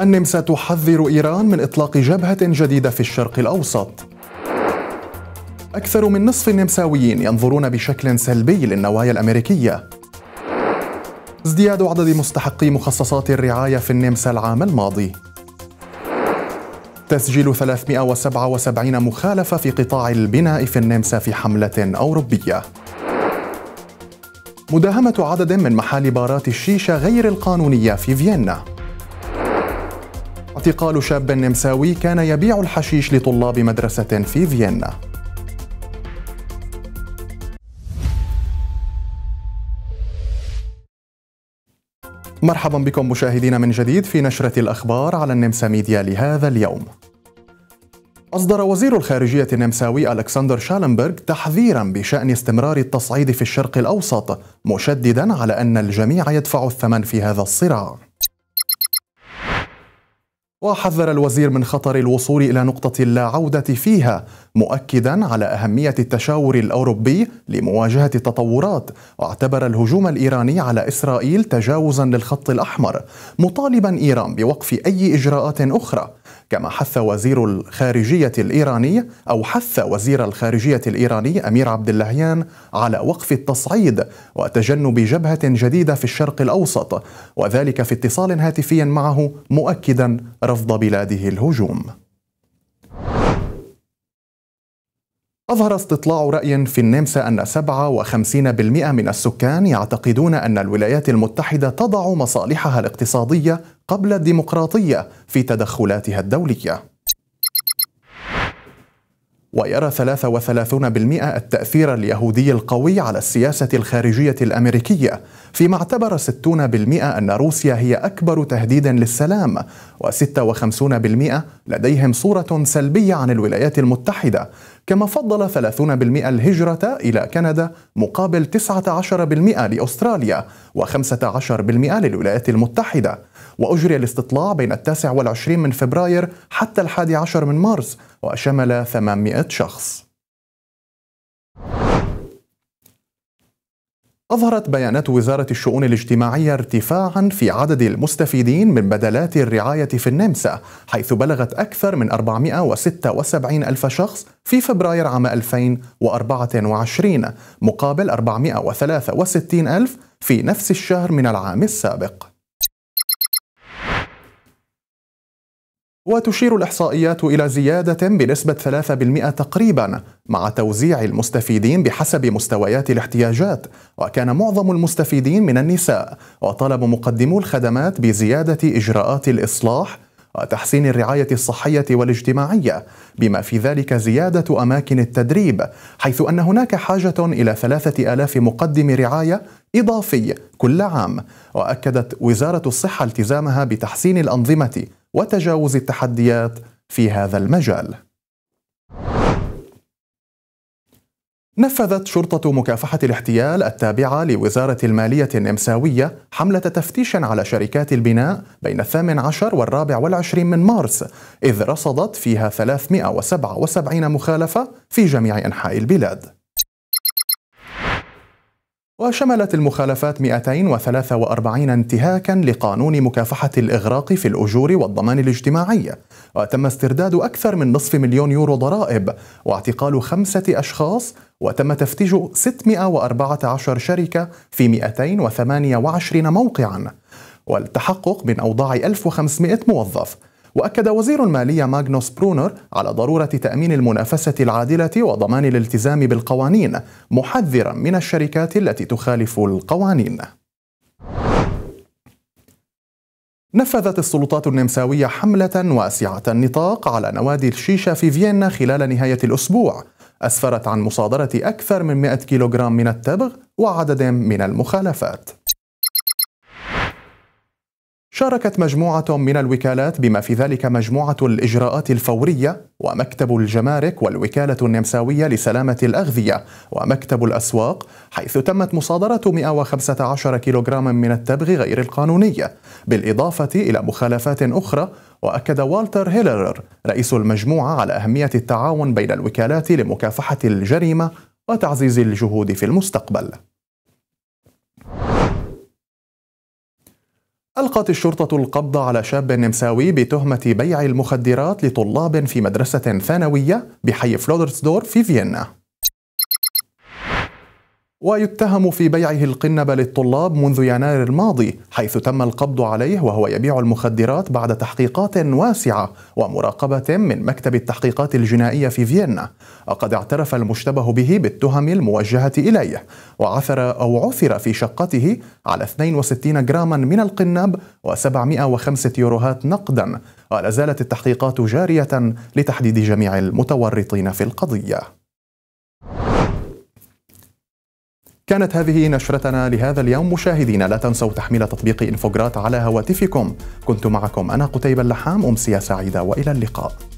النمسا تحذر إيران من إطلاق جبهة جديدة في الشرق الأوسط أكثر من نصف النمساويين ينظرون بشكل سلبي للنوايا الأمريكية ازدياد عدد مستحقي مخصصات الرعاية في النمسا العام الماضي تسجيل 377 مخالفة في قطاع البناء في النمسا في حملة أوروبية مداهمة عدد من محال بارات الشيشة غير القانونية في فيينا اعتقال شاب نمساوي كان يبيع الحشيش لطلاب مدرسة في فيينا مرحبا بكم مشاهدينا من جديد في نشرة الأخبار على النمسا ميديا لهذا اليوم أصدر وزير الخارجية النمساوي ألكسندر شالنبرغ تحذيرا بشأن استمرار التصعيد في الشرق الأوسط مشددا على أن الجميع يدفع الثمن في هذا الصراع وحذر الوزير من خطر الوصول الى نقطه لا عوده فيها مؤكدا على اهميه التشاور الاوروبي لمواجهه التطورات واعتبر الهجوم الايراني على اسرائيل تجاوزا للخط الاحمر مطالبا ايران بوقف اي اجراءات اخرى كما حث وزير الخارجية الإيراني أو حث وزير الخارجية الإيراني أمير عبد اللهيان على وقف التصعيد وتجنب جبهة جديدة في الشرق الأوسط وذلك في اتصال هاتفي معه مؤكدا رفض بلاده الهجوم أظهر استطلاع رأي في النمسا أن 57% من السكان يعتقدون أن الولايات المتحدة تضع مصالحها الاقتصادية قبل الديمقراطية في تدخلاتها الدولية ويرى 33% التأثير اليهودي القوي على السياسة الخارجية الأمريكية فيما اعتبر 60% أن روسيا هي أكبر تهديد للسلام و56% لديهم صورة سلبية عن الولايات المتحدة كما فضل 30% الهجرة إلى كندا مقابل 19% لأستراليا و15% للولايات المتحدة وأجري الاستطلاع بين التاسع والعشرين من فبراير حتى الحادي عشر من مارس وشمل 800 شخص أظهرت بيانات وزارة الشؤون الاجتماعية ارتفاعا في عدد المستفيدين من بدلات الرعاية في النمسا حيث بلغت أكثر من 476 ألف شخص في فبراير عام 2024 مقابل 463 ألف في نفس الشهر من العام السابق وتشير الإحصائيات إلى زيادة بنسبة 3% تقريبا مع توزيع المستفيدين بحسب مستويات الاحتياجات وكان معظم المستفيدين من النساء وطلب مقدمو الخدمات بزيادة إجراءات الإصلاح وتحسين الرعايه الصحيه والاجتماعيه بما في ذلك زياده اماكن التدريب حيث ان هناك حاجه الى ثلاثه الاف مقدم رعايه اضافي كل عام واكدت وزاره الصحه التزامها بتحسين الانظمه وتجاوز التحديات في هذا المجال نفذت شرطة مكافحة الاحتيال التابعة لوزارة المالية النمساوية حملة تفتيش على شركات البناء بين الثامن عشر والرابع والعشرين من مارس إذ رصدت فيها 377 مخالفة في جميع أنحاء البلاد وشملت المخالفات 243 انتهاكا لقانون مكافحة الإغراق في الأجور والضمان الاجتماعي وتم استرداد أكثر من نصف مليون يورو ضرائب واعتقال خمسة أشخاص وتم تفتيش 614 شركة في 228 موقعا والتحقق من أوضاع 1500 موظف وأكد وزير المالية ماغنوس برونر على ضرورة تأمين المنافسة العادلة وضمان الالتزام بالقوانين محذرا من الشركات التي تخالف القوانين نفذت السلطات النمساوية حملة واسعة النطاق على نوادي الشيشة في فيينا خلال نهاية الأسبوع أسفرت عن مصادرة أكثر من 100 كيلوغرام من التبغ وعدد من المخالفات شاركت مجموعة من الوكالات بما في ذلك مجموعة الإجراءات الفورية ومكتب الجمارك والوكالة النمساوية لسلامة الأغذية ومكتب الأسواق حيث تمت مصادرة 115 كيلوغراما من التبغ غير القانونية بالإضافة إلى مخالفات أخرى وأكد والتر هيلرر رئيس المجموعة على أهمية التعاون بين الوكالات لمكافحة الجريمة وتعزيز الجهود في المستقبل ألقت الشرطة القبض على شاب نمساوي بتهمة بيع المخدرات لطلاب في مدرسة ثانوية بحي فلودرسدور في فيينا ويتهم في بيعه القنب للطلاب منذ يناير الماضي حيث تم القبض عليه وهو يبيع المخدرات بعد تحقيقات واسعة ومراقبة من مكتب التحقيقات الجنائية في فيينا وقد اعترف المشتبه به بالتهم الموجهة إليه وعثر أو عثر في شقته على 62 جراما من القنب و705 يوروهات نقدا ولا زالت التحقيقات جارية لتحديد جميع المتورطين في القضية كانت هذه نشرتنا لهذا اليوم مشاهدينا لا تنسوا تحميل تطبيق انفوجرات على هواتفكم كنت معكم أنا قتيبة اللحام أمسية سعيدة وإلى اللقاء